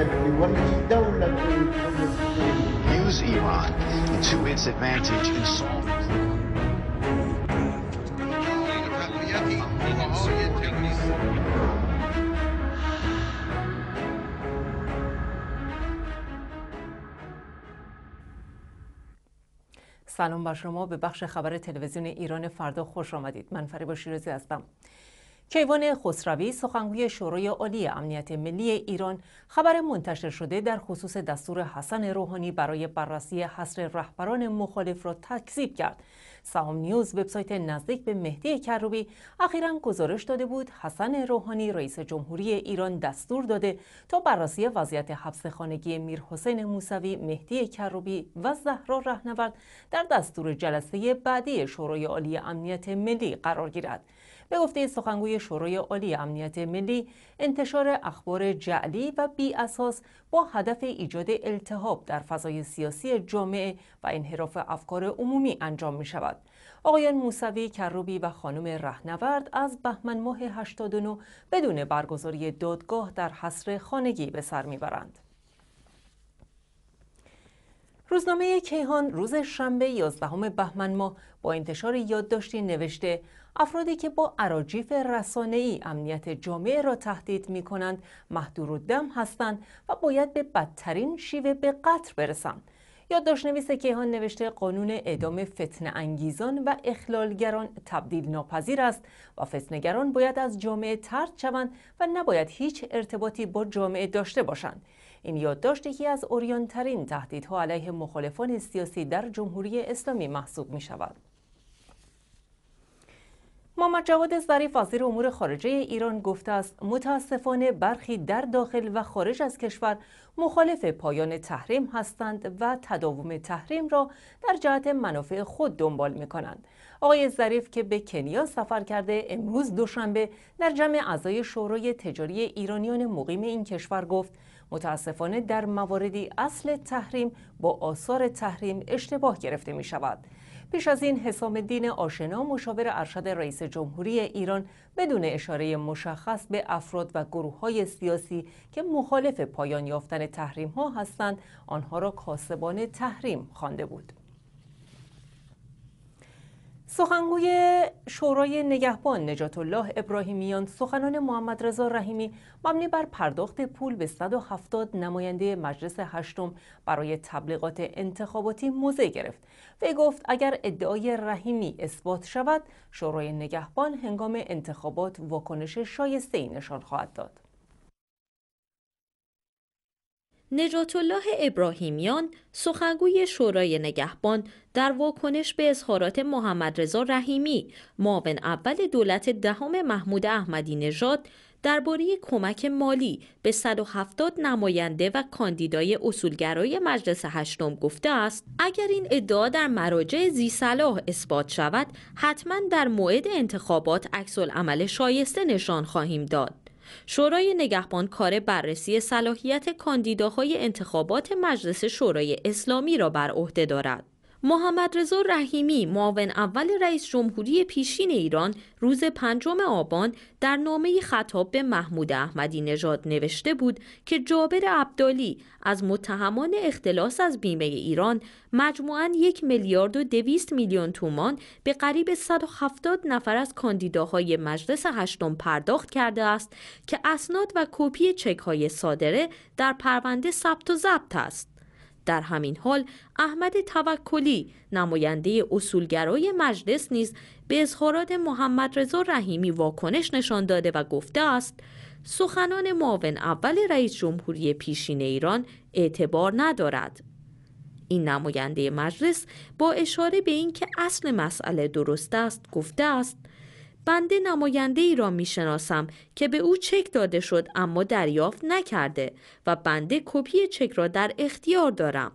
Use Iran to سلام بر شما به بخش خبر تلویزیون ایران فردا خوش آمدید من فریبا شیرازی هستم کیوان خسروی سخنگوی شورای عالی امنیت ملی ایران خبر منتشر شده در خصوص دستور حسن روحانی برای بررسی حصر رهبران مخالف را تکذیب کرد. سهام نیوز وبسایت نزدیک به مهدی کروبی اخیرا گزارش داده بود حسن روحانی رئیس جمهوری ایران دستور داده تا بررسی وضعیت حبس خانگی حسین موسوی، مهدی کروبی و زهرا رهنورد در دستور جلسه بعدی شورای عالی امنیت ملی قرار گیرد. به گفته سخنگوی شورای عالی امنیت ملی انتشار اخبار جعلی و بی اساس با هدف ایجاد التهاب در فضای سیاسی جامعه و انحراف افکار عمومی انجام می شود. آقایان موسوی کروبی و خانم رهنورد از بهمن ماه 89 بدون برگزاری دادگاه در حصر خانگی به سر برند. روزنامه کیهان روز شنبه 11 بهمن ماه با انتشار یادداشتی نوشته افرادی که با عراجیف ای امنیت جامعه را تهدید می کنند محدور و دم هستند و باید به بدترین شیوه به قطر برسند. یادداشت نویس کیهان نوشته قانون اعدام فتنه انگیزان و اخلالگران تبدیل ناپذیر است و فتنگران باید از جامعه ترد شوند و نباید هیچ ارتباطی با جامعه داشته باشند این یادداشت که از اوریانترین تهدیدها علیه مخالفان سیاسی در جمهوری اسلامی محسوب می شود محمد جواد ظریف وزیر امور خارجه ایران گفته است متاسفانه برخی در داخل و خارج از کشور مخالف پایان تحریم هستند و تداوم تحریم را در جهت منافع خود دنبال می کنند. آقای ظریف که به کنیا سفر کرده امروز دوشنبه در جمع اعضای شورای تجاری ایرانیان مقیم این کشور گفت متاسفانه در مواردی اصل تحریم با آثار تحریم اشتباه گرفته می شود. پیش از این حسام دین آشنا مشاور ارشد رئیس جمهوری ایران بدون اشاره مشخص به افراد و گروه های سیاسی که مخالف پایان یافتن تحریم ها هستند آنها را کاسبان تحریم خوانده بود سخنگوی شورای نگهبان نجات الله ابراهیمیان سخنان محمد رضا رحیمی مبنی بر پرداخت پول به 170 نماینده مجلس هشتم برای تبلیغات انتخاباتی موضع گرفت و گفت اگر ادعای رحیمی اثبات شود شورای نگهبان هنگام انتخابات واکنش شایسته ای نشان خواهد داد نجات الله ابراهیمیان سخنگوی شورای نگهبان در واکنش به اظهارات محمد رضا رحیمی معاون اول دولت دهم محمود احمدی نژاد درباره کمک مالی به 170 نماینده و کاندیدای اصولگرای مجلس هشتم گفته است اگر این ادعا در مراجع زیصلاح اثبات شود حتما در موعد انتخابات عکس عمل شایسته نشان خواهیم داد شورای نگهبان کار بررسی صلاحیت کاندیداهای انتخابات مجلس شورای اسلامی را بر عهده دارد. محمد رضا رحیمی معاون اول رئیس جمهوری پیشین ایران روز پنجم آبان در نامه خطاب به محمود احمدی نژاد نوشته بود که جابر عبدالی از متهمان اختلاس از بیمه ایران مجموعاً یک میلیارد و دویست میلیون تومان به قریب 170 نفر از کاندیداهای مجلس هشتم پرداخت کرده است که اسناد و کپی چکهای صادره در پرونده ثبت و ضبط است. در همین حال احمد توکلی نماینده اصولگرای مجلس نیز به اظهارات محمد رضا رحیمی واکنش نشان داده و گفته است سخنان معاون اول رئیس جمهوری پیشین ایران اعتبار ندارد این نماینده مجلس با اشاره به اینکه اصل مسئله درست است گفته است بنده نماینده ای را می شناسم که به او چک داده شد اما دریافت نکرده و بنده کپی چک را در اختیار دارم.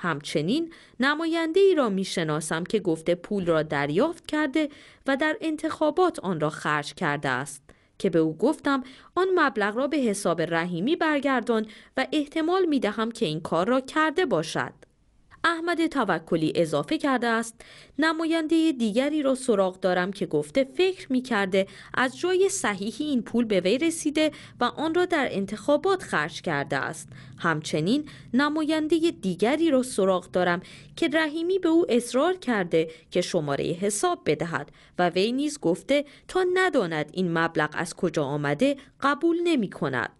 همچنین نماینده ای را می شناسم که گفته پول را دریافت کرده و در انتخابات آن را خرج کرده است. که به او گفتم آن مبلغ را به حساب رحیمی برگردان و احتمال می دهم که این کار را کرده باشد. احمد توکلی اضافه کرده است نماینده دیگری را سراغ دارم که گفته فکر می کرده از جای صحیحی این پول به وی رسیده و آن را در انتخابات خرج کرده است همچنین نماینده دیگری را سراغ دارم که رحیمی به او اصرار کرده که شماره حساب بدهد و وی نیز گفته تا نداند این مبلغ از کجا آمده قبول نمی کند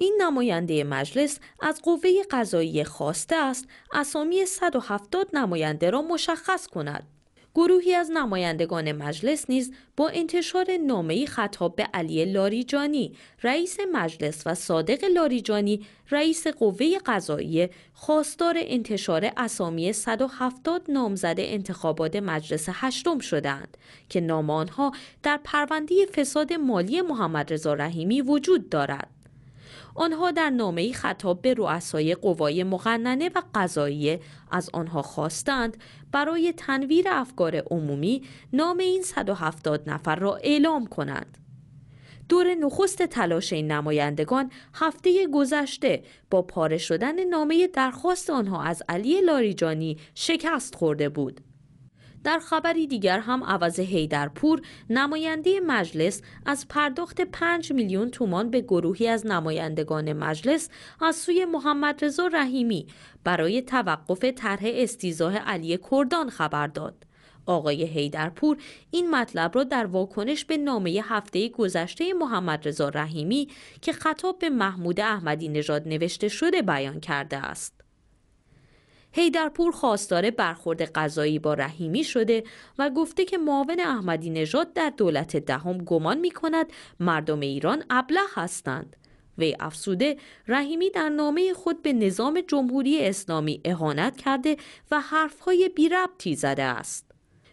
این نماینده مجلس از قوه قضایی خواسته است اسامی 170 نماینده را مشخص کند. گروهی از نمایندگان مجلس نیز با انتشار نامه‌ای خطاب به علی لاریجانی رئیس مجلس و صادق لاریجانی رئیس قوه قضایی خواستار انتشار اسامی 170 نامزد انتخابات مجلس هشتم شدند که نام آنها در پرونده فساد مالی محمد رضا رحیمی وجود دارد. آنها در نامهای خطاب به رؤسای قوای مقننه و قضایی از آنها خواستند برای تنویر افکار عمومی نام این 170 نفر را اعلام کنند. دور نخست تلاش این نمایندگان هفته گذشته با پاره شدن نامه درخواست آنها از علی لاریجانی شکست خورده بود. در خبری دیگر هم عوض هیدرپور نماینده مجلس از پرداخت 5 میلیون تومان به گروهی از نمایندگان مجلس از سوی محمد رضا رحیمی برای توقف طرح استیزاه علی کردان خبر داد. آقای هیدرپور این مطلب را در واکنش به نامه هفته گذشته محمد رضا رحیمی که خطاب به محمود احمدی نژاد نوشته شده بیان کرده است. هیدرپور خواستار برخورد قضایی با رحیمی شده و گفته که معاون احمدی نژاد در دولت دهم گمان می کند مردم ایران ابله هستند. وی افسوده رحیمی در نامه خود به نظام جمهوری اسلامی اهانت کرده و حرفهای بی ربطی زده است.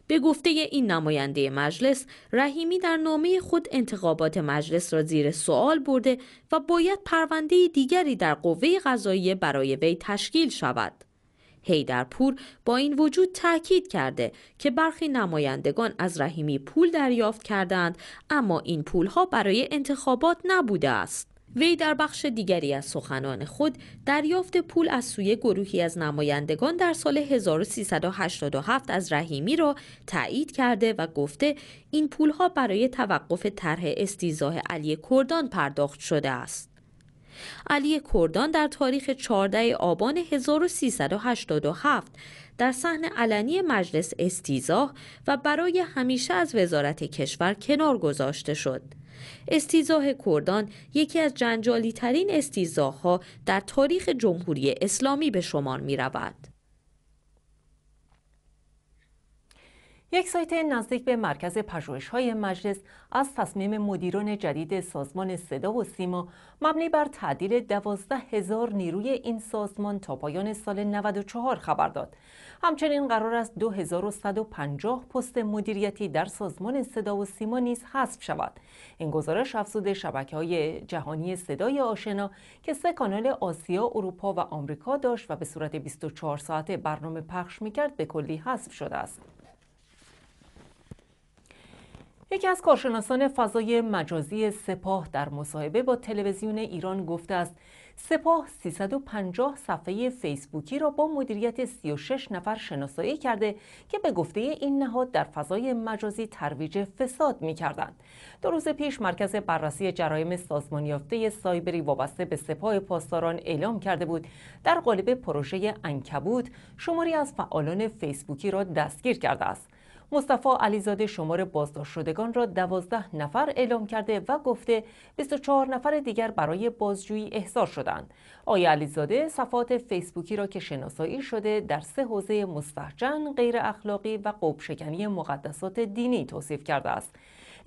به گفته این نماینده مجلس رحیمی در نامه خود انتخابات مجلس را زیر سوال برده و باید پرونده دیگری در قوه قضاییه برای وی تشکیل شود هیدرپور با این وجود تاکید کرده که برخی نمایندگان از رحیمی پول دریافت کردند اما این پولها برای انتخابات نبوده است وی در بخش دیگری از سخنان خود دریافت پول از سوی گروهی از نمایندگان در سال 1387 از رحیمی را تایید کرده و گفته این پولها برای توقف طرح استیزاه علی کردان پرداخت شده است. علی کردان در تاریخ 14 آبان 1387 در سحن علنی مجلس استیزاه و برای همیشه از وزارت کشور کنار گذاشته شد. استیزاه کردان یکی از جنجالی ترین استیزاه ها در تاریخ جمهوری اسلامی به شمار می رود. یک سایت نزدیک به مرکز پژوهش های مجلس از تصمیم مدیران جدید سازمان صدا و سیما مبنی بر تعدیل دوازده هزار نیروی این سازمان تا پایان سال 94 خبر داد. همچنین قرار است 2150 پست مدیریتی در سازمان صدا و سیما نیز حذف شود. این گزارش افزود شبکه های جهانی صدای آشنا که سه کانال آسیا، اروپا و آمریکا داشت و به صورت 24 ساعته برنامه پخش میکرد به کلی حذف شده است. یکی از کارشناسان فضای مجازی سپاه در مصاحبه با تلویزیون ایران گفته است سپاه 350 صفحه فیسبوکی را با مدیریت 36 نفر شناسایی کرده که به گفته این نهاد در فضای مجازی ترویج فساد می کردند. دو روز پیش مرکز بررسی جرایم سازمانیافته سایبری وابسته به سپاه پاسداران اعلام کرده بود در قالب پروژه انکبود شماری از فعالان فیسبوکی را دستگیر کرده است. مصطفی علیزاده شمار بازداشت شدگان را 12 نفر اعلام کرده و گفته 24 نفر دیگر برای بازجویی احضار شدند. آقای علیزاده صفحات فیسبوکی را که شناسایی شده در سه حوزه مستحجن، غیر اخلاقی و قبشکنی مقدسات دینی توصیف کرده است.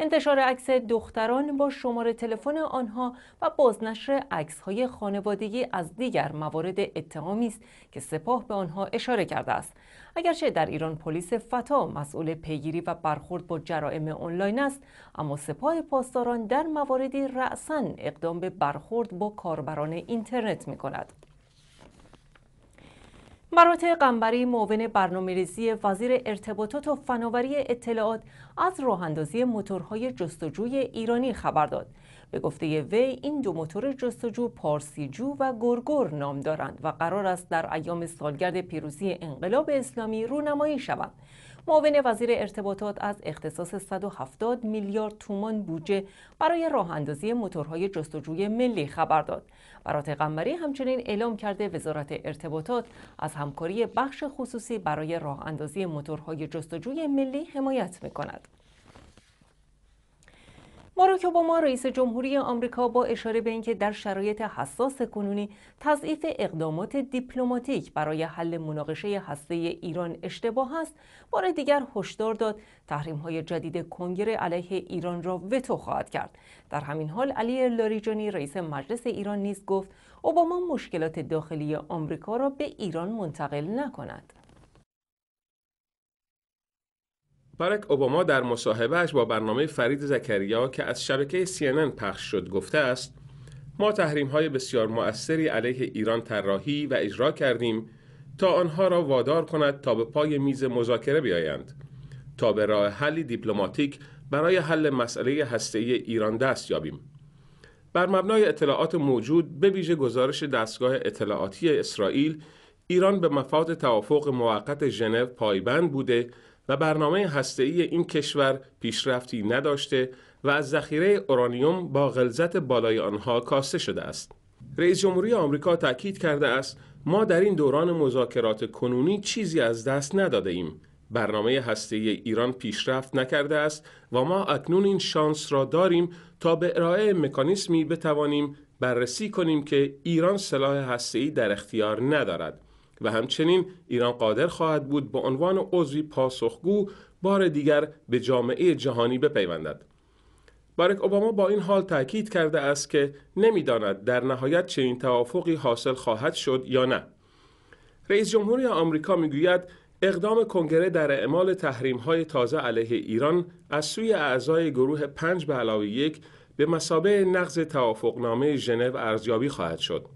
انتشار عکس دختران با شماره تلفن آنها و بازنشر های خانوادگی از دیگر موارد اتهامی است که سپاه به آنها اشاره کرده است اگرچه در ایران پلیس فتا مسئول پیگیری و برخورد با جرائم آنلاین است اما سپاه پاسداران در مواردی رأسا اقدام به برخورد با کاربران اینترنت می کند. مرات قنبری معاون برنامه‌ریزی وزیر ارتباطات و فناوری اطلاعات از راهاندازی موتورهای جستجوی ایرانی خبر داد. به گفته وی این دو موتور جستجو پارسیجو و گرگر نام دارند و قرار است در ایام سالگرد پیروزی انقلاب اسلامی رونمایی شوند. معاون وزیر ارتباطات از اختصاص 170 میلیارد تومان بودجه برای راه اندازی موتورهای جستجوی ملی خبر داد. برات قمری همچنین اعلام کرده وزارت ارتباطات از همکاری بخش خصوصی برای راه اندازی موتورهای جستجوی ملی حمایت می کند. باراک اوباما رئیس جمهوری آمریکا با اشاره به اینکه در شرایط حساس کنونی تضعیف اقدامات دیپلماتیک برای حل مناقشه هسته ایران اشتباه است بار دیگر هشدار داد تحریم های جدید کنگره علیه ایران را وتو خواهد کرد در همین حال علی لاریجانی رئیس مجلس ایران نیز گفت اوباما مشکلات داخلی آمریکا را به ایران منتقل نکند بارک اوباما در مصاحبهش با برنامه فرید زکریا که از شبکه CNN پخش شد گفته است ما تحریم های بسیار مؤثری علیه ایران طراحی و اجرا کردیم تا آنها را وادار کند تا به پای میز مذاکره بیایند تا به راه حلی دیپلماتیک برای حل مسئله هسته‌ای ایران دست یابیم بر مبنای اطلاعات موجود به ویژه گزارش دستگاه اطلاعاتی اسرائیل ایران به مفاد توافق موقت ژنو پایبند بوده و برنامه هسته‌ای این کشور پیشرفتی نداشته و از ذخیره اورانیوم با غلظت بالای آنها کاسته شده است. رئیس جمهوری آمریکا تاکید کرده است ما در این دوران مذاکرات کنونی چیزی از دست نداده ایم. برنامه ای ایران پیشرفت نکرده است و ما اکنون این شانس را داریم تا به ارائه مکانیسمی بتوانیم بررسی کنیم که ایران سلاح ای در اختیار ندارد. و همچنین ایران قادر خواهد بود به عنوان عضوی پاسخگو بار دیگر به جامعه جهانی بپیوندد بارک اوباما با این حال تاکید کرده است که نمیداند در نهایت این توافقی حاصل خواهد شد یا نه رئیس جمهوری آمریکا میگوید اقدام کنگره در اعمال های تازه علیه ایران از سوی اعضای گروه پنج به علاوه یک به مسابه نقض توافقنامه ژنو ارزیابی خواهد شد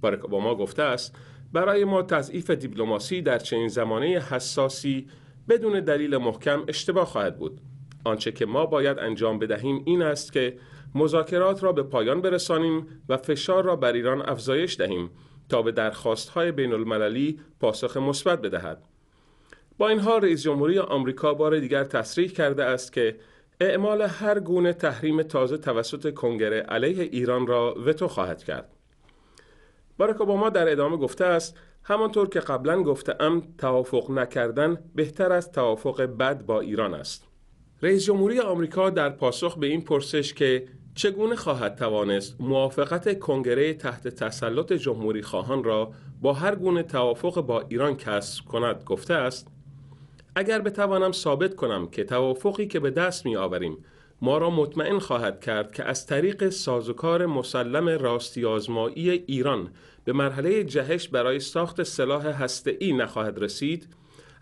بارک اوباما گفته است برای ما تضعیف دیپلماسی در چنین زمانه حساسی بدون دلیل محکم اشتباه خواهد بود آنچه که ما باید انجام بدهیم این است که مذاکرات را به پایان برسانیم و فشار را بر ایران افزایش دهیم تا به های بین المللی پاسخ مثبت بدهد. با این حال رئیس جمهوری آمریکا بار دیگر تصریح کرده است که اعمال هر گونه تحریم تازه توسط کنگره علیه ایران را وتو خواهد کرد. باراک اوباما در ادامه گفته است همانطور که قبلا ام توافق نکردن بهتر از توافق بد با ایران است رئیس جمهوری آمریکا در پاسخ به این پرسش که چگونه خواهد توانست موافقت کنگره تحت تسلط جمهوری خواهان را با هر گونه توافق با ایران کسب کند گفته است اگر بتوانم ثابت کنم که توافقی که به دست می آوریم ما را مطمئن خواهد کرد که از طریق سازوکار مسلم راستی ایران به مرحله جهش برای ساخت سلاح ای نخواهد رسید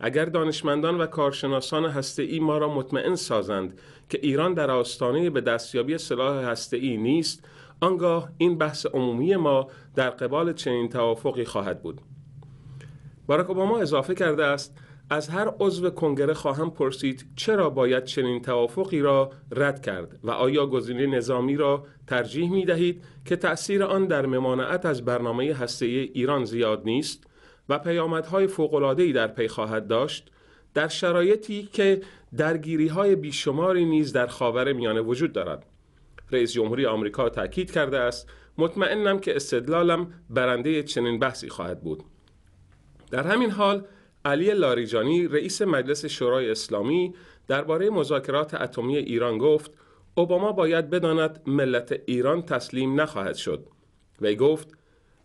اگر دانشمندان و کارشناسان ای ما را مطمئن سازند که ایران در آستانه به دستیابی سلاح ای نیست آنگاه این بحث عمومی ما در قبال چنین توافقی خواهد بود باراک اوباما اضافه کرده است از هر عضو کنگره خواهم پرسید چرا باید چنین توافقی را رد کرد و آیا گزینه نظامی را ترجیح می دهید که تأثیر آن در ممانعت از برنامه هسته‌ای ایران زیاد نیست و پیامدهای فوقلادهی در پی خواهد داشت در شرایطی که های بیشماری نیز در خاور میانه وجود دارد رئیس جمهوری آمریکا تاکید کرده است مطمئنم که استدلالم برنده چنین بحثی خواهد بود در همین حال علی لاریجانی رئیس مجلس شورای اسلامی درباره مذاکرات اتمی ایران گفت اوباما باید بداند ملت ایران تسلیم نخواهد شد وی گفت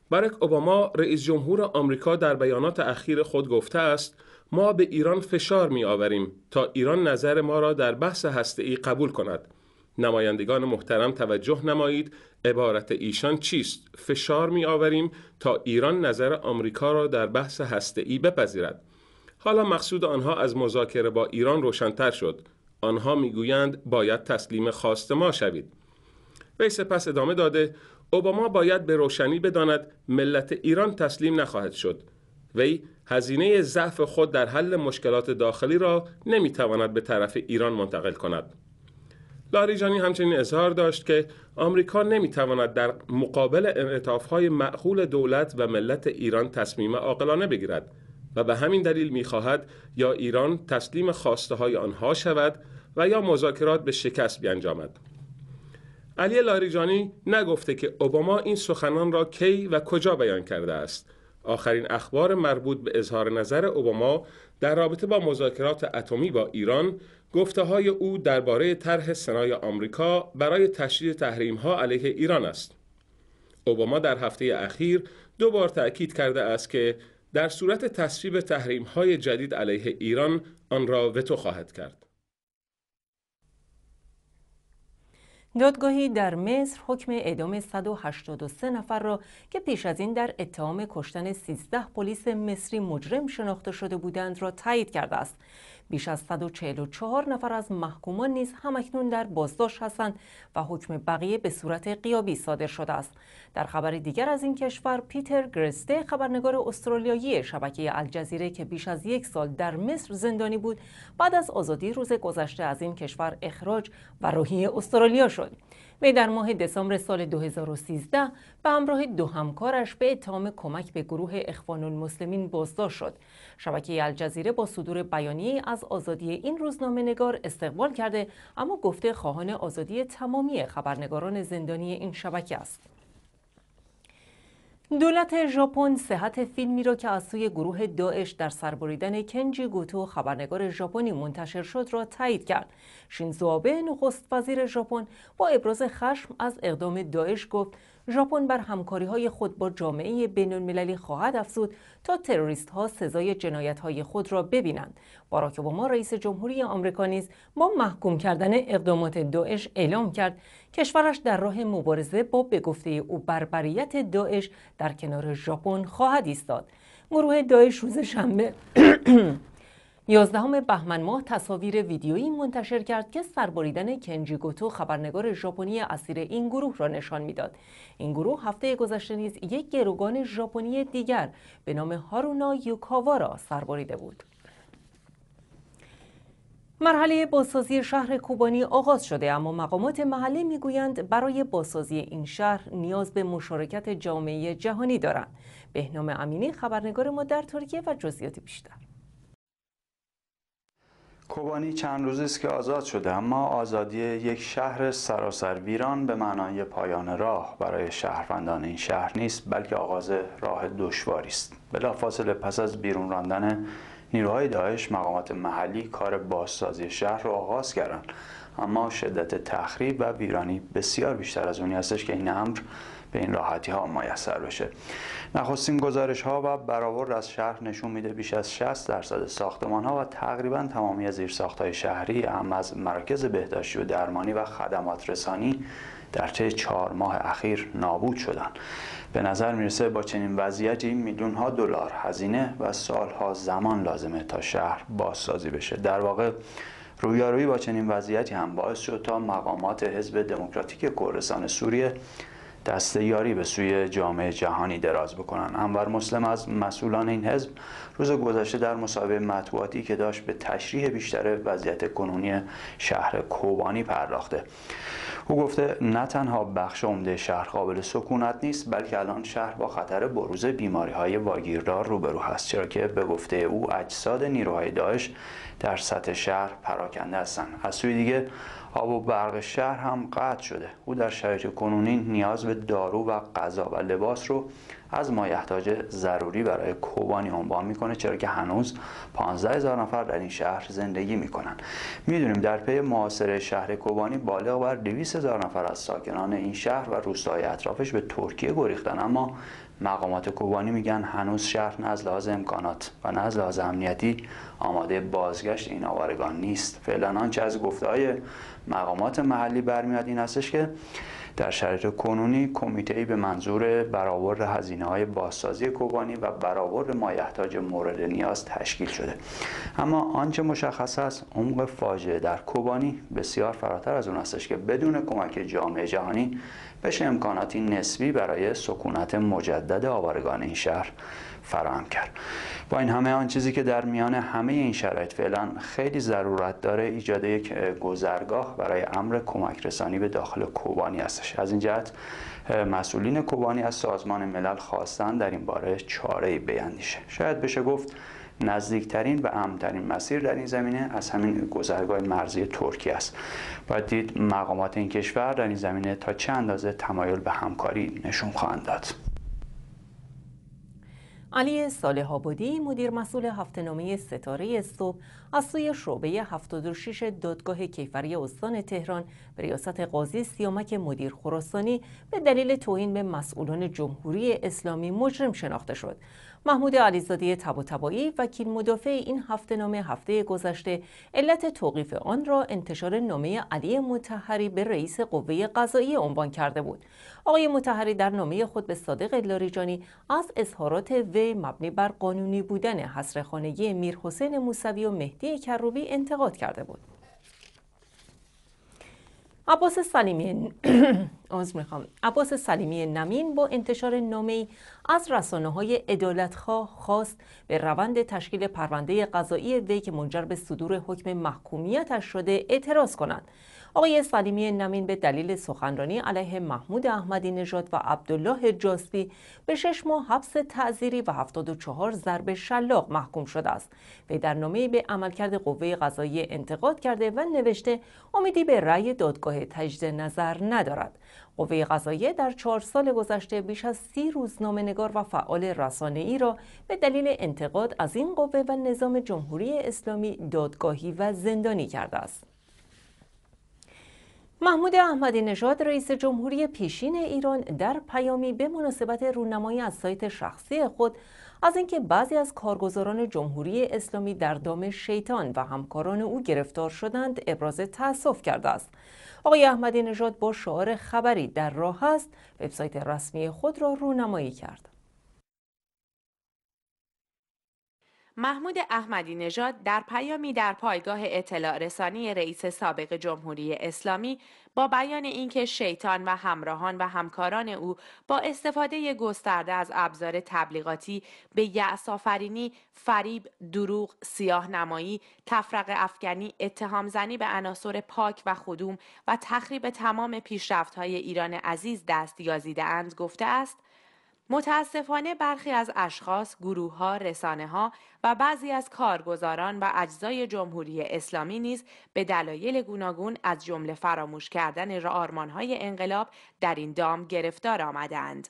برک اوباما رئیس جمهور آمریکا در بیانات اخیر خود گفته است ما به ایران فشار می آوریم تا ایران نظر ما را در بحث هسته ای قبول کند نمایندگان محترم توجه نمایید عبارت ایشان چیست فشار می آوریم تا ایران نظر آمریکا را در بحث ای بپذیرد حالا مقصود آنها از مذاکره با ایران روشنتر شد آنها میگویند باید تسلیم خواست ما شوید وی سپس ادامه داده اوباما باید به روشنی بداند ملت ایران تسلیم نخواهد شد وی هزینه ضعف خود در حل مشکلات داخلی را نمیتواند به طرف ایران منتقل کند لاریجانی همچنین اظهار داشت که آمریکا نمیتواند در مقابل انعطافهای معقول دولت و ملت ایران تصمیم عاقلانه بگیرد و به همین دلیل میخواهد یا ایران تسلیم خواسته های آنها شود و یا مذاکرات به شکست بیانجامد علی لاریجانی نگفته که اوباما این سخنان را کی و کجا بیان کرده است آخرین اخبار مربوط به اظهار نظر اوباما در رابطه با مذاکرات اتمی با ایران گفته های او درباره طرح سنای آمریکا برای تشدید تحریم ها علیه ایران است. اوباما در هفته اخیر دو بار تأکید کرده است که در صورت تصویب تحریم های جدید علیه ایران آن را وتو خواهد کرد. دادگاهی در مصر حکم اعدام 183 نفر را که پیش از این در اتهام کشتن 13 پلیس مصری مجرم شناخته شده بودند را تایید کرده است. بیش از 144 نفر از محکومان نیز همکنون در بازداشت هستند و حکم بقیه به صورت قیابی صادر شده است در خبر دیگر از این کشور پیتر گرسته خبرنگار استرالیایی شبکه الجزیره که بیش از یک سال در مصر زندانی بود بعد از آزادی روز گذشته از این کشور اخراج و روحی استرالیا شد وی در ماه دسامبر سال 2013 به همراه دو همکارش به اتهام کمک به گروه اخوان المسلمین بازداشت شد. شبکه الجزیره با صدور بیانیه از آزادی این روزنامه نگار استقبال کرده اما گفته خواهان آزادی تمامی خبرنگاران زندانی این شبکه است. دولت ژاپن صحت فیلمی را که از سوی گروه داعش در سربریدن کنجی گوتو خبرنگار ژاپنی منتشر شد را تایید کرد. شینزو آبه نخست وزیر ژاپن با ابراز خشم از اقدام داعش گفت ژاپن بر همکاری های خود با جامعه بین المللی خواهد افزود تا تروریست ها سزای جنایت های خود را ببینند. باراک اوباما رئیس جمهوری آمریکا نیز با محکوم کردن اقدامات داعش اعلام کرد کشورش در راه مبارزه با به گفته او بربریت داعش در کنار ژاپن خواهد ایستاد. گروه داعش روز شنبه 11 بهمن ماه تصاویر ویدیویی منتشر کرد که سربریدن کنجی گوتو خبرنگار ژاپنی اسیر این گروه را نشان میداد. این گروه هفته گذشته نیز یک گروگان ژاپنی دیگر به نام هارونا یوکاوا را سربریده بود. مرحله بازسازی شهر کوبانی آغاز شده اما مقامات محلی میگویند برای بازسازی این شهر نیاز به مشارکت جامعه جهانی دارند. بهنام امینی خبرنگار ما در ترکیه و جزئیات بیشتر کوبانی چند روزی است که آزاد شده اما آزادی یک شهر سراسر ویران به معنای پایان راه برای شهروندان این شهر نیست بلکه آغاز راه دشواری است بلافاصله پس از بیرون راندن نیروهای داعش مقامات محلی کار بازسازی شهر را آغاز کردند اما شدت تخریب و ویرانی بسیار بیشتر از اونی هستش که این امر این راحتی ها میسر بشه نخستین گزارش ها و برآورد از شهر نشون میده بیش از 60 درصد ساختمان ها و تقریبا تمامی زیرساخت های شهری هم از مراکز بهداشتی و درمانی و خدمات رسانی در طی چهار ماه اخیر نابود شدن به نظر میرسه با چنین وضعیتی میلیون ها دلار هزینه و سالها زمان لازمه تا شهر بازسازی بشه در واقع رویارویی با چنین وضعیتی هم باعث شد تا مقامات حزب دموکراتیک کردستان سوریه دست یاری به سوی جامعه جهانی دراز بکنن انور مسلم از مسئولان این حزب روز گذشته در مصاحبه مطبوعاتی که داشت به تشریح بیشتر وضعیت کنونی شهر کوبانی پرداخته او گفته نه تنها بخش عمده شهر قابل سکونت نیست بلکه الان شهر با خطر بروز بیماری های واگیردار روبرو هست چرا که به گفته او اجساد نیروهای داعش در سطح شهر پراکنده هستند از سوی دیگه آب و برق شهر هم قطع شده او در شرایط کنونی نیاز به دارو و غذا و لباس رو از مایحتاج ضروری برای کوبانی عنوان میکنه چرا که هنوز 15 هزار نفر در این شهر زندگی میکنن میدونیم در پی معاصره شهر کوبانی بالغ بر 200 هزار نفر از ساکنان این شهر و روستای اطرافش به ترکیه گریختن اما مقامات کوبانی میگن هنوز شهر نه از لحاظ امکانات و نه از لحاظ امنیتی آماده بازگشت این آوارگان نیست فعلا آنچه از گفته های مقامات محلی برمیاد این هستش که در شرایط کنونی کمیته به منظور برآورد هزینه های بازسازی کوبانی و برآورد مایحتاج مورد نیاز تشکیل شده اما آنچه مشخص است عمق فاجعه در کوبانی بسیار فراتر از اون هستش که بدون کمک جامعه جهانی بشه امکاناتی نسبی برای سکونت مجدد آوارگان این شهر فراهم کرد با این همه آن چیزی که در میان همه این شرایط فعلا خیلی ضرورت داره ایجاد یک گذرگاه برای امر کمک رسانی به داخل کوبانی هستش از این جهت مسئولین کوبانی از سازمان ملل خواستن در این باره چاره بیندیشه شاید بشه گفت نزدیکترین و امترین مسیر در این زمینه از همین گذرگاه مرزی ترکیه است باید دید مقامات این کشور در این زمینه تا چه اندازه تمایل به همکاری نشون خواهند داد علی صالح آبادی مدیر مسئول هفتنامه ستاره صبح از سوی شعبه 76 دادگاه کیفری استان تهران به ریاست قاضی سیامک مدیر خراسانی به دلیل توهین به مسئولان جمهوری اسلامی مجرم شناخته شد محمود علیزاده تباتبایی وکیل مدافع این هفته نامه هفته گذشته علت توقیف آن را انتشار نامه علی متحری به رئیس قوه قضایی عنوان کرده بود آقای متحری در نامه خود به صادق لاریجانی از اظهارات وی مبنی بر قانونی بودن میر میرحسین موسوی و مهدی کروبی انتقاد کرده بود عباس سلیمی میخوام عباس سلیمی نمین با انتشار نامه از رسانه های خواه خواست به روند تشکیل پرونده قضایی وی که منجر به صدور حکم محکومیتش شده اعتراض کنند آقای سلیمی نمین به دلیل سخنرانی علیه محمود احمدی نژاد و عبدالله جاسبی به شش ماه حبس تعذیری و 74 ضرب شلاق محکوم شده است وی در نامه به عملکرد قوه قضایی انتقاد کرده و نوشته امیدی به رأی دادگاه تجد نظر ندارد قوه قضاییه در چهار سال گذشته بیش از سی روزنامه و فعال رسانه ای را به دلیل انتقاد از این قوه و نظام جمهوری اسلامی دادگاهی و زندانی کرده است. محمود احمدی نژاد رئیس جمهوری پیشین ایران در پیامی به مناسبت رونمایی از سایت شخصی خود از اینکه بعضی از کارگزاران جمهوری اسلامی در دام شیطان و همکاران او گرفتار شدند ابراز تأسف کرده است آقای احمدی نژاد با شعار خبری در راه است وبسایت رسمی خود را رونمایی کرد محمود احمدی نژاد در پیامی در پایگاه اطلاع رسانی رئیس سابق جمهوری اسلامی با بیان اینکه شیطان و همراهان و همکاران او با استفاده گسترده از ابزار تبلیغاتی به یعصافرینی، فریب، دروغ، نمایی، تفرق افغانی اتهام زنی به عناصر پاک و خدوم و تخریب تمام های ایران عزیز دست یازیده اند گفته است متاسفانه برخی از اشخاص، گروه ها، رسانه ها و بعضی از کارگزاران و اجزای جمهوری اسلامی نیز به دلایل گوناگون از جمله فراموش کردن های انقلاب در این دام گرفتار آمدند.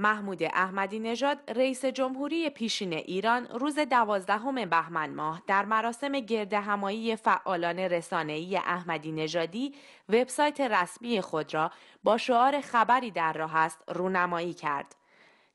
محمود احمدی نژاد رئیس جمهوری پیشین ایران روز دوازدهم بهمن ماه در مراسم گرد همایی فعالان رسانه‌ای احمدی نژادی وبسایت رسمی خود را با شعار خبری در راه است رونمایی کرد.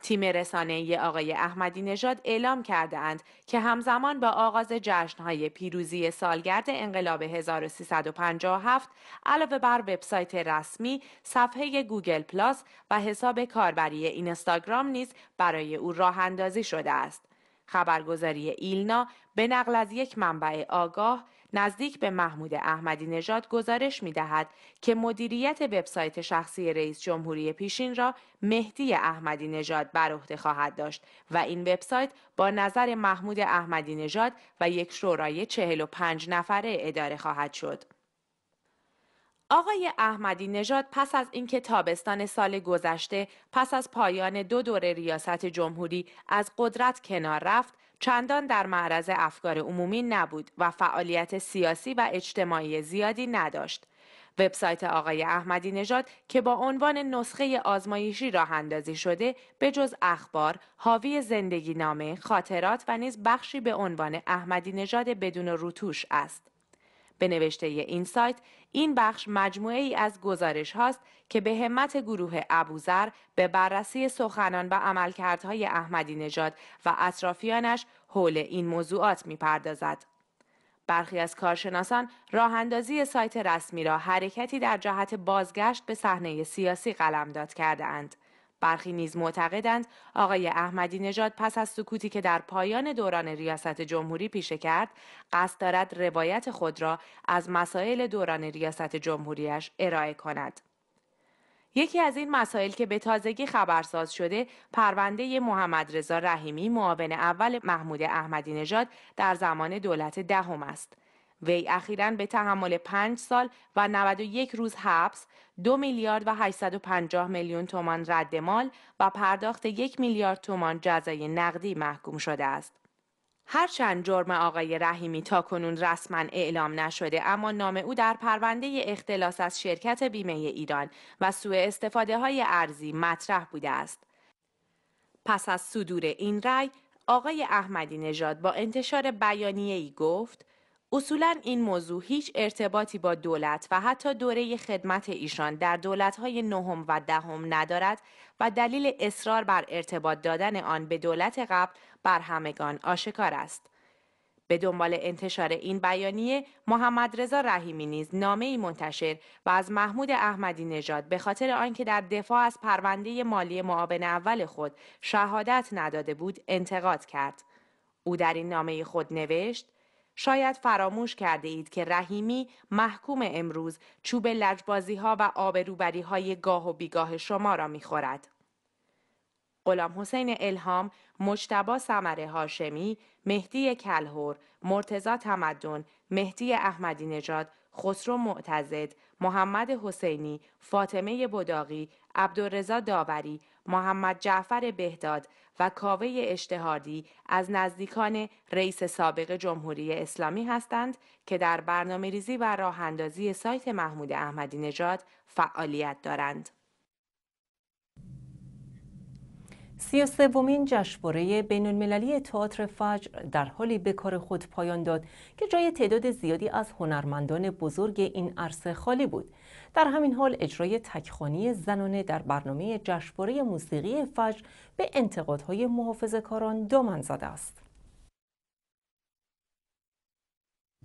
تیم رسانه‌ای آقای احمدی نژاد اعلام کرده که همزمان با آغاز جشنهای پیروزی سالگرد انقلاب 1357 علاوه بر وبسایت رسمی، صفحه گوگل پلاس و حساب کاربری اینستاگرام نیز برای او راه اندازی شده است. خبرگزاری ایلنا به نقل از یک منبع آگاه نزدیک به محمود احمدی نژاد گزارش می دهد که مدیریت وبسایت شخصی رئیس جمهوری پیشین را مهدی احمدی نژاد بر عهده خواهد داشت و این وبسایت با نظر محمود احمدی نژاد و یک شورای 45 نفره اداره خواهد شد. آقای احمدی نژاد پس از اینکه تابستان سال گذشته پس از پایان دو دوره ریاست جمهوری از قدرت کنار رفت چندان در معرض افکار عمومی نبود و فعالیت سیاسی و اجتماعی زیادی نداشت. وبسایت آقای احمدی نژاد که با عنوان نسخه آزمایشی راه اندازی شده به جز اخبار، حاوی زندگی نامه، خاطرات و نیز بخشی به عنوان احمدی نژاد بدون روتوش است. به نوشته این سایت این بخش مجموعه ای از گزارش هاست که به همت گروه ابوذر به بررسی سخنان و عملکردهای احمدی نژاد و اطرافیانش حول این موضوعات میپردازد. برخی از کارشناسان اندازی سایت رسمی را حرکتی در جهت بازگشت به صحنه سیاسی قلمداد اند. برخی نیز معتقدند آقای احمدی نژاد پس از سکوتی که در پایان دوران ریاست جمهوری پیشه کرد قصد دارد روایت خود را از مسائل دوران ریاست جمهوریش ارائه کند یکی از این مسائل که به تازگی خبرساز شده پرونده محمد رضا رحیمی معاون اول محمود احمدی نژاد در زمان دولت دهم است وی اخیرا به تحمل 5 سال و 91 روز حبس، دو میلیارد و 850 میلیون تومان رد مال و پرداخت یک میلیارد تومان جزای نقدی محکوم شده است. هرچند جرم آقای رحیمی تا کنون رسما اعلام نشده اما نام او در پرونده اختلاس از شرکت بیمه ایران و سوء استفاده های ارزی مطرح بوده است. پس از صدور این رأی آقای احمدی نژاد با انتشار بیانیه‌ای گفت اصولا این موضوع هیچ ارتباطی با دولت و حتی دوره خدمت ایشان در دولت‌های نهم و دهم ندارد و دلیل اصرار بر ارتباط دادن آن به دولت قبل بر همگان آشکار است. به دنبال انتشار این بیانیه محمد رضا رحیمی نیز ای منتشر و از محمود احمدی نژاد به خاطر آنکه در دفاع از پرونده مالی معاون اول خود شهادت نداده بود انتقاد کرد. او در این نامه خود نوشت شاید فراموش کرده اید که رحیمی محکوم امروز چوب لجبازی ها و آبروبری های گاه و بیگاه شما را خورد. غلام حسین الهام، مجتبا سمره هاشمی، مهدی کلهور، مرتزا تمدن، مهدی احمدی نژاد، خسرو معتزد، محمد حسینی، فاطمه بداغی، عبدالرزا داوری، محمد جعفر بهداد و کاوه اشتهادی از نزدیکان رئیس سابق جمهوری اسلامی هستند که در برنامه ریزی و راه سایت محمود احمدی نژاد فعالیت دارند. سی و سومین جشنواره بین المللی تئاتر فجر در حالی به کار خود پایان داد که جای تعداد زیادی از هنرمندان بزرگ این عرصه خالی بود. در همین حال اجرای تکخانی زنانه در برنامه جشنواره موسیقی فجر به انتقادهای محافظه کاران دامن زده است.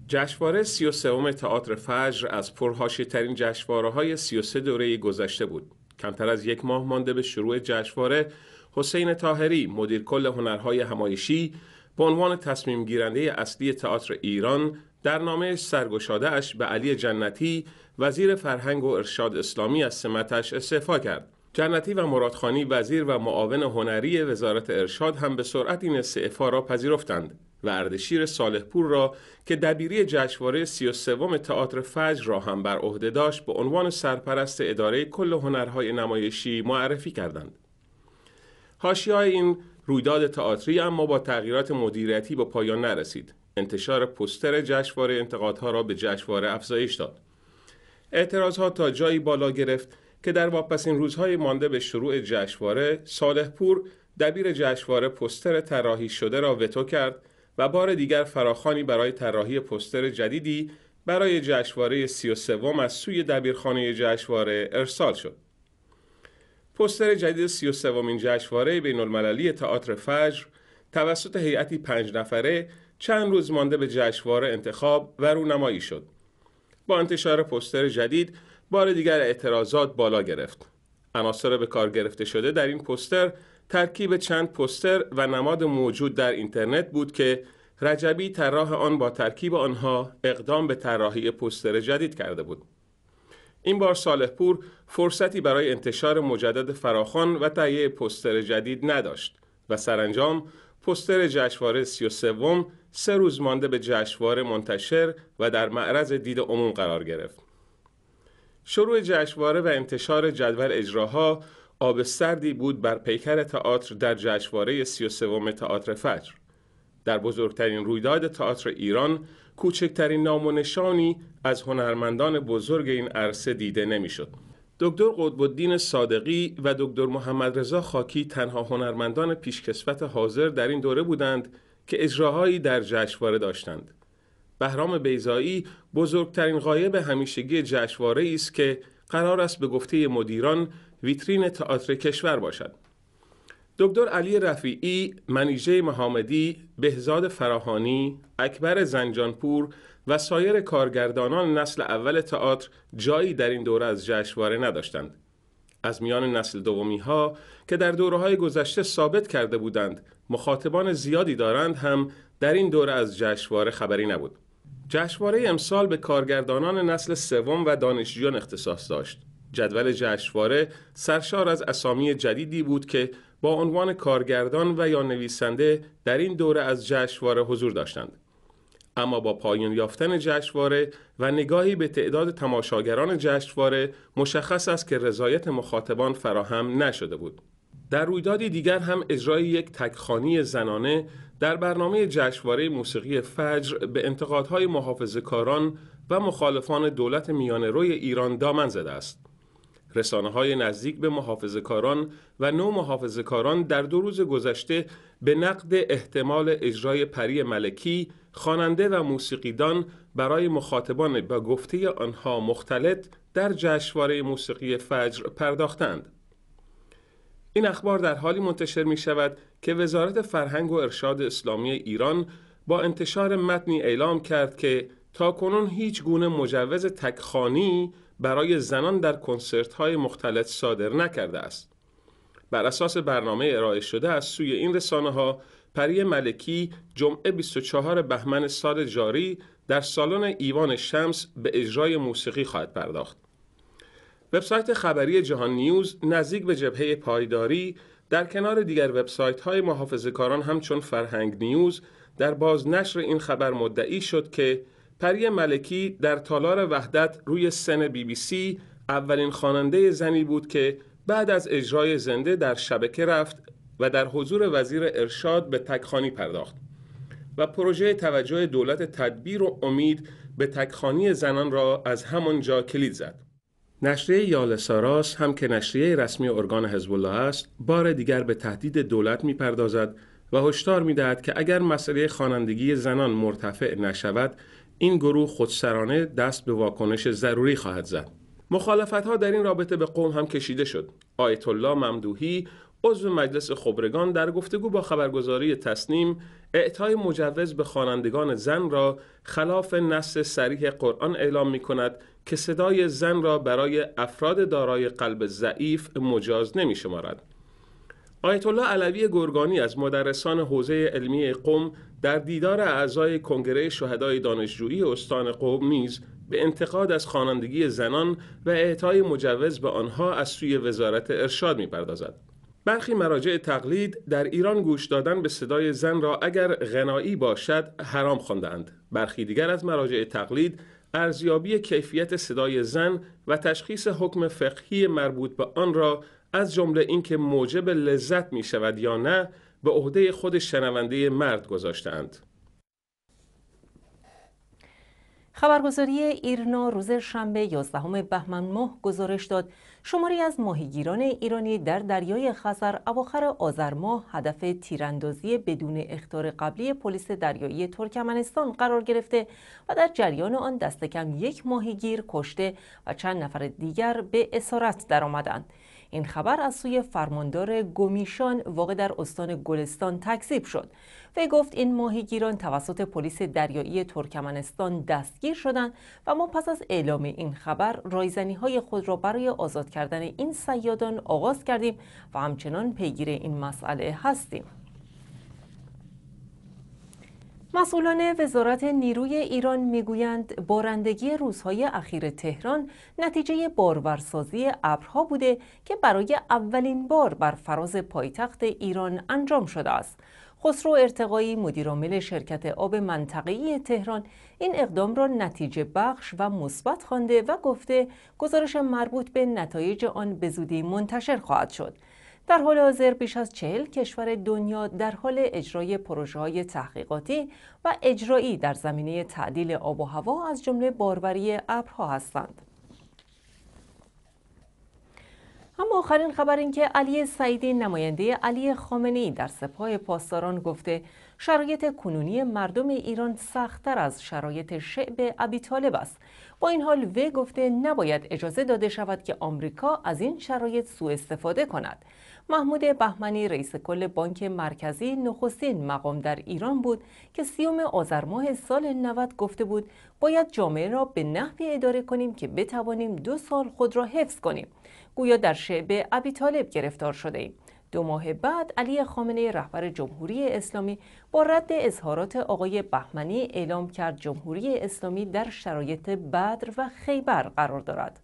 جشنواره 33 تئاتر فجر از پرهاشی ترین جشنواره های 33 دوره گذشته بود. کمتر از یک ماه مانده به شروع جشنواره حسین تاهری مدیر کل هنرهای همایشی به عنوان تصمیم گیرنده اصلی تئاتر ایران در نامه سرگشاده اش به علی جنتی وزیر فرهنگ و ارشاد اسلامی از سمتش استعفا کرد. جنتی و مرادخانی وزیر و معاون هنری وزارت ارشاد هم به سرعت این استعفا را پذیرفتند و اردشیر صالحپور را که دبیری جشنواره 33 تئاتر فجر را هم بر عهده داشت به عنوان سرپرست اداره کل هنرهای نمایشی معرفی کردند. های این رویداد تئاتری اما با تغییرات مدیریتی به پایان نرسید. انتشار پوستر جشنواره انتقادها را به جشنواره افزایش داد. اعتراض ها تا جایی بالا گرفت که در واپسین روزهای مانده به شروع جشنواره صالح پور دبیر جشنواره پستر طراحی شده را وتو کرد و بار دیگر فراخانی برای طراحی پستر جدیدی برای جشنواره 33 از سوی دبیرخانه جشنواره ارسال شد. پستر جدید 33 این جشنواره بین المللی تئاتر فجر توسط هیئتی پنج نفره چند روز مانده به جشنواره انتخاب و رونمایی شد. با انتشار پستر جدید بار دیگر اعتراضات بالا گرفت. عناصر به کار گرفته شده در این پستر ترکیب چند پستر و نماد موجود در اینترنت بود که رجبی طراح آن با ترکیب آنها اقدام به طراحی پستر جدید کرده بود. این بار صالح پور فرصتی برای انتشار مجدد فراخان و تهیه پستر جدید نداشت و سرانجام پستر جشنواره 33 سه روز مانده به جشنواره منتشر و در معرض دید عموم قرار گرفت. شروع جشنواره و انتشار جدول اجراها آب سردی بود بر پیکر تئاتر در جشنواره 33 تئاتر فجر. در بزرگترین رویداد تئاتر ایران کوچکترین نام و نشانی از هنرمندان بزرگ این عرصه دیده نمیشد. دکتر قطب صادقی و دکتر محمد رضا خاکی تنها هنرمندان پیشکسوت حاضر در این دوره بودند که اجراهایی در جشنواره داشتند. بهرام بیزایی بزرگترین غایب همیشگی جشنواره است که قرار است به گفته مدیران ویترین تئاتر کشور باشد. دکتر علی رفیعی، منیژه محمدی، بهزاد فراهانی، اکبر زنجانپور و سایر کارگردانان نسل اول تئاتر جایی در این دوره از جشنواره نداشتند. از میان نسل دومی ها که در دوره های گذشته ثابت کرده بودند مخاطبان زیادی دارند هم در این دوره از جشنواره خبری نبود. جشنواره امسال به کارگردانان نسل سوم و دانشجویان اختصاص داشت. جدول جشنواره سرشار از اسامی جدیدی بود که با عنوان کارگردان و یا نویسنده در این دوره از جشنواره حضور داشتند. اما با پایان یافتن جشنواره و نگاهی به تعداد تماشاگران جشنواره مشخص است که رضایت مخاطبان فراهم نشده بود در رویدادی دیگر هم اجرای یک تکخانی زنانه در برنامه جشنواره موسیقی فجر به انتقادهای محافظهکاران و مخالفان دولت میانه روی ایران دامن زده است رسانه های نزدیک به محافظ کاران و نو محافظ کاران در دو روز گذشته به نقد احتمال اجرای پری ملکی خواننده و موسیقیدان برای مخاطبان با گفته آنها مختلط در جشنواره موسیقی فجر پرداختند. این اخبار در حالی منتشر می شود که وزارت فرهنگ و ارشاد اسلامی ایران با انتشار متنی اعلام کرد که تا کنون هیچ گونه مجوز تکخانی برای زنان در کنسرت های مختلف صادر نکرده است. بر اساس برنامه ارائه شده از سوی این رسانه ها پری ملکی جمعه 24 بهمن سال جاری در سالن ایوان شمس به اجرای موسیقی خواهد پرداخت. وبسایت خبری جهان نیوز نزدیک به جبهه پایداری در کنار دیگر وبسایت های محافظه‌کاران همچون فرهنگ نیوز در بازنشر این خبر مدعی شد که پری ملکی در تالار وحدت روی سن بی بی سی اولین خواننده زنی بود که بعد از اجرای زنده در شبکه رفت و در حضور وزیر ارشاد به تکخانی پرداخت و پروژه توجه دولت تدبیر و امید به تکخانی زنان را از همانجا کلید زد. نشریه یال ساراس هم که نشریه رسمی ارگان حزب الله است، بار دیگر به تهدید دولت میپردازد و هشدار میدهد که اگر مسئله خوانندگی زنان مرتفع نشود، این گروه خودسرانه دست به واکنش ضروری خواهد زد مخالفت ها در این رابطه به قوم هم کشیده شد آیت الله ممدوحی عضو مجلس خبرگان در گفتگو با خبرگزاری تصنیم اعطای مجوز به خوانندگان زن را خلاف نص سریح قرآن اعلام می کند که صدای زن را برای افراد دارای قلب ضعیف مجاز نمی شمارد. آیت الله علوی گرگانی از مدرسان حوزه علمی قوم در دیدار اعضای کنگره شهدای دانشجویی استان قم نیز به انتقاد از خوانندگی زنان و اعطای مجوز به آنها از سوی وزارت ارشاد میپردازد برخی مراجع تقلید در ایران گوش دادن به صدای زن را اگر غنایی باشد حرام خواندند برخی دیگر از مراجع تقلید ارزیابی کیفیت صدای زن و تشخیص حکم فقهی مربوط به آن را از جمله اینکه موجب لذت می شود یا نه به عهده خود شنونده مرد گذاشتند. خبرگزاری ایرنا روز شنبه 11 بهمن ماه گزارش داد شماری از ماهیگیران ایرانی در دریای خزر اواخر آذر ماه هدف تیراندازی بدون اختار قبلی پلیس دریایی ترکمنستان قرار گرفته و در جریان آن دست کم یک ماهیگیر کشته و چند نفر دیگر به اسارت درآمدند. این خبر از سوی فرماندار گمیشان واقع در استان گلستان تکذیب شد وی گفت این ماهیگیران توسط پلیس دریایی ترکمنستان دستگیر شدند و ما پس از اعلام این خبر رایزنی های خود را برای آزاد کردن این سیادان آغاز کردیم و همچنان پیگیر این مسئله هستیم مسئولان وزارت نیروی ایران میگویند بارندگی روزهای اخیر تهران نتیجه بارورسازی ابرها بوده که برای اولین بار بر فراز پایتخت ایران انجام شده است. خسرو ارتقایی مدیرعامل شرکت آب منطقه‌ای تهران این اقدام را نتیجه بخش و مثبت خوانده و گفته گزارش مربوط به نتایج آن به زودی منتشر خواهد شد. در حال حاضر بیش از چهل کشور دنیا در حال اجرای پروژه های تحقیقاتی و اجرایی در زمینه تعدیل آب و هوا از جمله باروری ابرها هستند. اما آخرین خبر این که علی سعیدی نماینده علی خامنی در سپاه پاسداران گفته شرایط کنونی مردم ایران سختتر از شرایط شعب ابی طالب است با این حال وی گفته نباید اجازه داده شود که آمریکا از این شرایط سوء استفاده کند محمود بهمنی رئیس کل بانک مرکزی نخستین مقام در ایران بود که سیوم آذر ماه سال 90 گفته بود باید جامعه را به نحوی اداره کنیم که بتوانیم دو سال خود را حفظ کنیم گویا در شعبه ابی طالب گرفتار شده ایم دو ماه بعد علی خامنه رهبر جمهوری اسلامی با رد اظهارات آقای بهمنی اعلام کرد جمهوری اسلامی در شرایط بدر و خیبر قرار دارد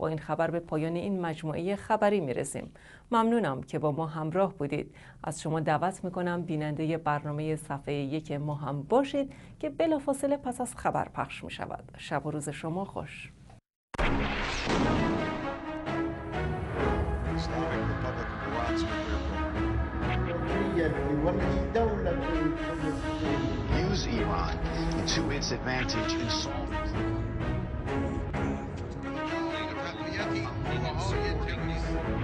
با این خبر به پایان این مجموعه خبری میرسیم ممنونم که با ما همراه بودید از شما دعوت میکنم بیننده برنامه صفحه یک ما هم باشید که بلافاصله پس از خبر پخش میشود شب و روز شما خوش Rocky, you and Texas.